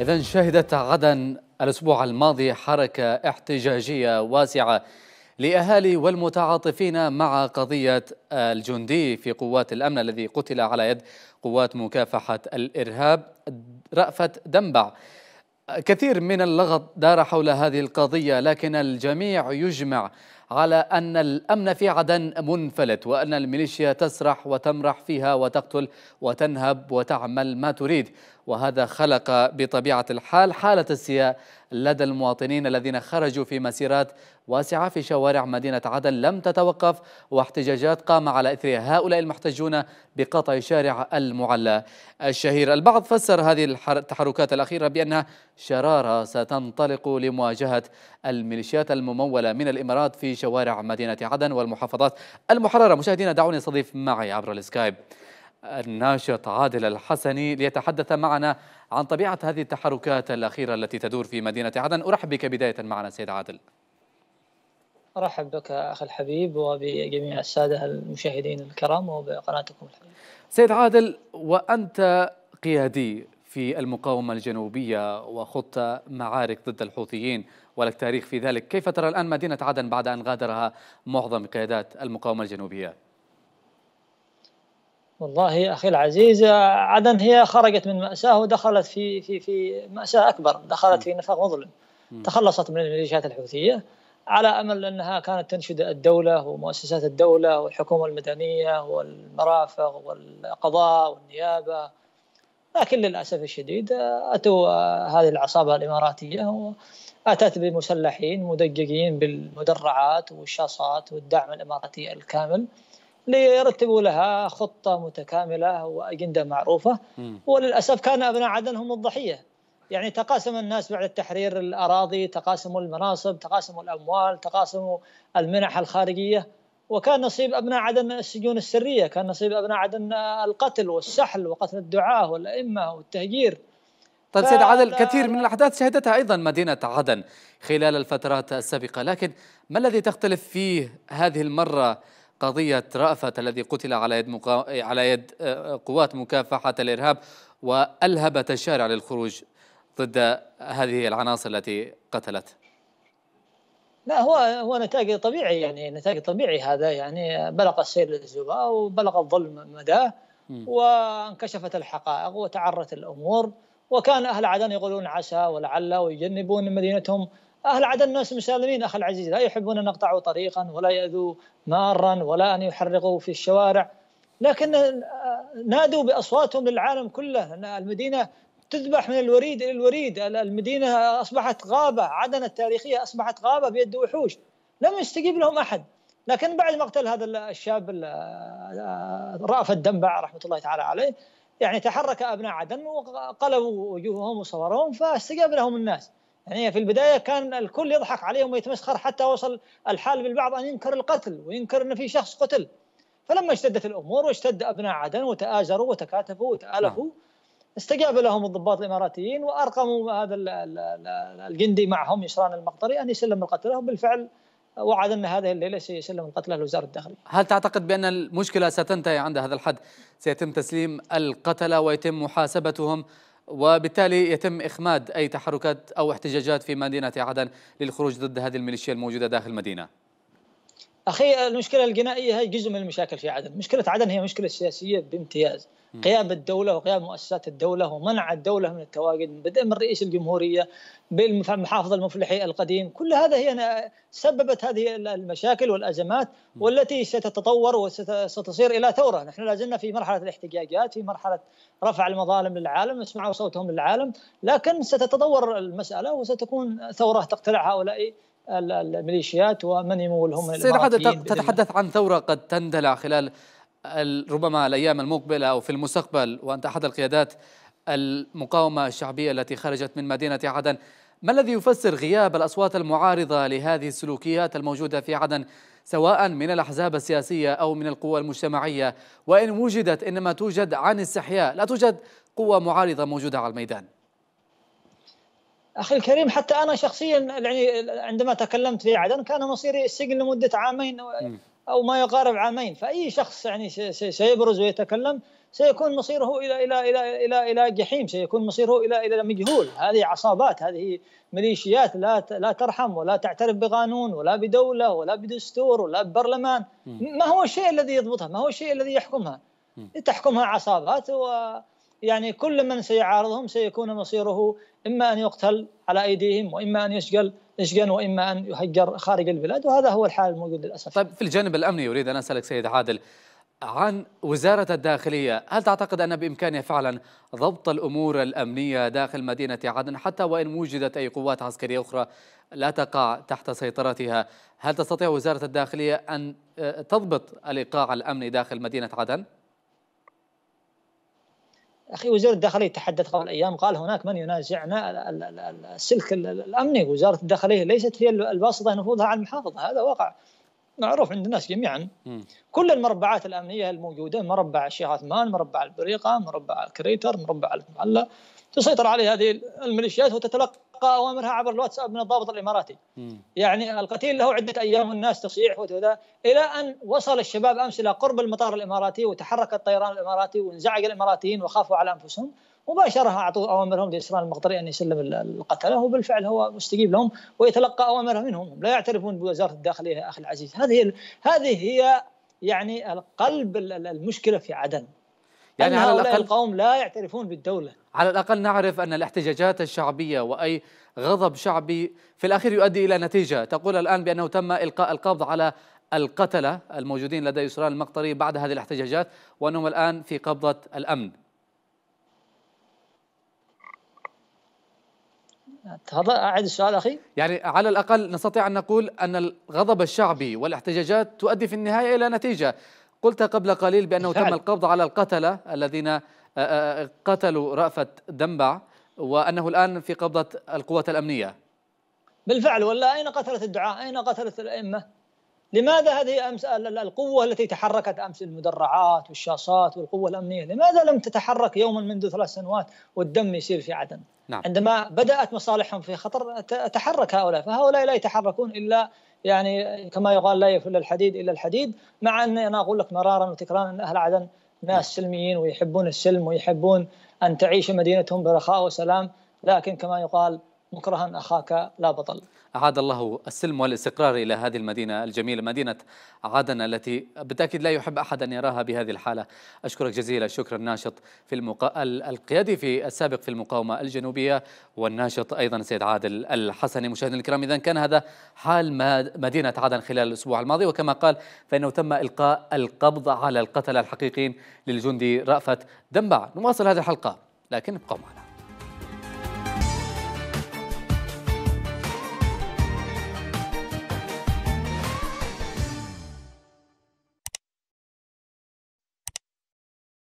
إذا شهدت غدا الأسبوع الماضي حركة احتجاجية واسعة لأهالي والمتعاطفين مع قضية الجندي في قوات الأمن الذي قتل على يد قوات مكافحة الإرهاب رأفت دنبع كثير من اللغط دار حول هذه القضية لكن الجميع يجمع على أن الأمن في عدن منفلت وأن الميليشيا تسرح وتمرح فيها وتقتل وتنهب وتعمل ما تريد وهذا خلق بطبيعة الحال حالة استياء لدى المواطنين الذين خرجوا في مسيرات واسعة في شوارع مدينة عدن لم تتوقف واحتجاجات قام على إثرها هؤلاء المحتجون بقطع شارع المعلى الشهير البعض فسر هذه التحركات الأخيرة بأنها شرارة ستنطلق لمواجهة الميليشيات الممولة من الإمارات في شوارع مدينة عدن والمحافظات المحررة مشاهدينا دعوني استضيف معي عبر السكايب الناشط عادل الحسني ليتحدث معنا عن طبيعة هذه التحركات الأخيرة التي تدور في مدينة عدن أرحب بك بداية معنا سيد عادل ارحب بك اخي الحبيب وبجميع الساده المشاهدين الكرام وبقناتكم الحبيب. سيد عادل وانت قيادي في المقاومه الجنوبيه وخضت معارك ضد الحوثيين ولك تاريخ في ذلك، كيف ترى الان مدينه عدن بعد ان غادرها معظم قيادات المقاومه الجنوبيه؟ والله اخي العزيز عدن هي خرجت من ماساه ودخلت في في في ماساه اكبر، دخلت في نفق مظلم. تخلصت من الميليشيات الحوثيه على امل انها كانت تنشد الدوله ومؤسسات الدوله والحكومه المدنيه والمرافق والقضاء والنيابه لكن للاسف الشديد اتوا هذه العصابه الاماراتيه واتت بمسلحين مدققين بالمدرعات والشاصات والدعم الاماراتي الكامل ليرتبوا لها خطه متكامله واجنده معروفه وللاسف كان ابناء عدن هم الضحيه يعني تقاسم الناس بعد التحرير الأراضي تقاسموا المناصب تقاسموا الأموال تقاسموا المنح الخارجية وكان نصيب أبناء عدن السجون السرية كان نصيب أبناء عدن القتل والسحل وقتل الدعاة والأئمة والتهجير طيب سيد عادل كثير من الأحداث شهدتها أيضا مدينة عدن خلال الفترات السابقة لكن ما الذي تختلف فيه هذه المرة قضية رأفت الذي قتل على يد, مقا... على يد آه، قوات مكافحة الإرهاب وألهبت الشارع للخروج ضد هذه العناصر التي قتلت لا هو هو نتاج طبيعي يعني نتاج طبيعي هذا يعني بلغ السير للزباء وبلغ الظلم مداه وانكشفت الحقائق وتعرت الامور وكان اهل عدن يقولون عسى ولعل ويجنبون مدينتهم اهل عدن ناس مسالمين اخي العزيز لا يحبون ان يقطعوا طريقا ولا ياذوا مارا ولا ان يحرقوا في الشوارع لكن آه، نادوا باصواتهم للعالم كله ان المدينه تذبح من الوريد الى الوريد المدينه اصبحت غابه عدن التاريخيه اصبحت غابه بيد وحوش لم يستجيب لهم احد لكن بعد مقتل هذا الشاب آه، رأف الدنبع رحمه الله تعالى عليه يعني تحرك ابناء عدن وقلبوا وجوههم وصورهم فاستجاب لهم الناس يعني في البدايه كان الكل يضحك عليهم ويتمسخر حتى وصل الحال بالبعض ان ينكر القتل وينكر ان في شخص قتل فلما اشتدت الامور واشتد ابناء عدن وتآزروا وتكاتفوا وتآلفوا نعم. استجاب لهم الضباط الاماراتيين وارقموا هذا الجندي معهم يسران المقطري ان يسلم القتلى وبالفعل وعد ان هذه الليله سيسلم القتلى لوزاره الداخليه. هل تعتقد بان المشكله ستنتهي عند هذا الحد؟ سيتم تسليم القتلى ويتم محاسبتهم وبالتالي يتم اخماد اي تحركات او احتجاجات في مدينه عدن للخروج ضد هذه الميليشيا الموجوده داخل المدينه. اخي المشكله الجنائيه هي جزء من المشاكل في عدن، مشكله عدن هي مشكله سياسيه بامتياز، قيام الدوله وقيام مؤسسات الدوله ومنع الدوله من التواجد بدءا من رئيس الجمهوريه بالمحافظ المفلحي القديم، كل هذا هي سببت هذه المشاكل والازمات والتي ستتطور وستصير الى ثوره، نحن لا زلنا في مرحله الاحتجاجات، في مرحله رفع المظالم للعالم، اسمعوا صوتهم للعالم، لكن ستتطور المساله وستكون ثوره تقتلع هؤلاء الميليشيات ومن يمولهم سيد الاماراتيين تتحدث عن ثورة قد تندلع خلال ربما الأيام المقبلة أو في المستقبل وأنت أحد القيادات المقاومة الشعبية التي خرجت من مدينة عدن ما الذي يفسر غياب الأصوات المعارضة لهذه السلوكيات الموجودة في عدن سواء من الأحزاب السياسية أو من القوى المجتمعية وإن وجدت إنما توجد عن استحياء لا توجد قوة معارضة موجودة على الميدان اخي الكريم حتى انا شخصيا يعني عندما تكلمت في عدن كان مصيري السجن لمده عامين او ما يقارب عامين فاي شخص يعني سيبرز ويتكلم سيكون مصيره الى الى الى الى الى جحيم سيكون مصيره الى الى مجهول هذه عصابات هذه ميليشيات لا لا ترحم ولا تعترف بقانون ولا بدوله ولا بدستور ولا ببرلمان ما هو الشيء الذي يضبطها ما هو الشيء الذي يحكمها تحكمها عصابات و يعني كل من سيعارضهم سيكون مصيره اما ان يقتل على ايديهم واما ان يشقل اشقا واما ان يهجر خارج البلاد وهذا هو الحال الموجود للاسف. طيب في الجانب الامني اريد ان اسالك سيد عادل عن وزارة الداخلية هل تعتقد أن بإمكانها فعلا ضبط الأمور الأمنية داخل مدينة عدن حتى وإن وجدت أي قوات عسكرية أخرى لا تقع تحت سيطرتها هل تستطيع وزارة الداخلية أن آه، تضبط الإيقاع الأمني داخل مدينة عدن؟ اخي وزير الداخليه تحدث قبل ايام قال هناك من ينازعنا السلك الامني وزاره الداخليه ليست هي الباسطه نفوذها على المحافظه هذا واقع معروف عند الناس جميعا م. كل المربعات الامنيه الموجوده مربع الشيخ عثمان مربع البريقه مربع الكريتر مربع المعلى تسيطر عليه هذه الميليشيات وتتلقى تلقى اوامرها عبر الواتساب من الضابط الاماراتي. م. يعني القتيل له عده ايام والناس تصيح وكذا الى ان وصل الشباب امس الى قرب المطار الاماراتي وتحرك الطيران الاماراتي وانزعج الاماراتيين وخافوا على انفسهم مباشره اعطوا اوامرهم لاسرائيل المقطري ان يسلم القتله وبالفعل هو مستجيب لهم ويتلقى اوامرها منهم لا يعترفون بوزاره الداخليه يا اخي العزيز هذه هذه هي يعني قلب المشكله في عدن يعني على الاقل القوم لا يعترفون بالدوله على الأقل نعرف أن الاحتجاجات الشعبية وأي غضب شعبي في الأخير يؤدي إلى نتيجة تقول الآن بأنه تم إلقاء القبض على القتلة الموجودين لدى يسران المقطري بعد هذه الاحتجاجات وأنهم الآن في قبضة الأمن تفضل أعد السؤال أخي يعني على الأقل نستطيع أن نقول أن الغضب الشعبي والاحتجاجات تؤدي في النهاية إلى نتيجة قلت قبل قليل بأنه فعل. تم القبض على القتلة الذين آه، آه، آه، قتلوا رأفت دنبع وأنه الآن في قبضة القوات الأمنية بالفعل ولا أين قتلت الدعاء أين قتلت الأئمة لماذا هذه أمس القوة التي تحركت أمس المدرعات والشاصات والقوة الأمنية لماذا لم تتحرك يوما منذ ثلاث سنوات والدم يسير في عدن نعم. عندما بدأت مصالحهم في خطر تحرك هؤلاء فهؤلاء لا يتحركون إلا يعني كما يقال لا يفل الحديد إلا الحديد مع أن أنا أقول لك مرارا وتكرارا أن أهل عدن ناس سلميين ويحبون السلم ويحبون أن تعيش مدينتهم برخاء وسلام لكن كما يقال مكرها أخاك لا بطل أعاد الله السلم والاستقرار إلى هذه المدينة الجميلة مدينة عدن التي بالتأكيد لا يحب أحد أن يراها بهذه الحالة أشكرك جزيل الشكر الناشط في المقا... القيادي في السابق في المقاومة الجنوبية والناشط أيضا السيد عادل الحسني مشاهدينا الكرام إذا كان هذا حال مدينة عدن خلال الأسبوع الماضي وكما قال فإنه تم إلقاء القبض على القتلة الحقيقيين للجندي رأفت دنبع نواصل هذه الحلقة لكن ابقوا معنا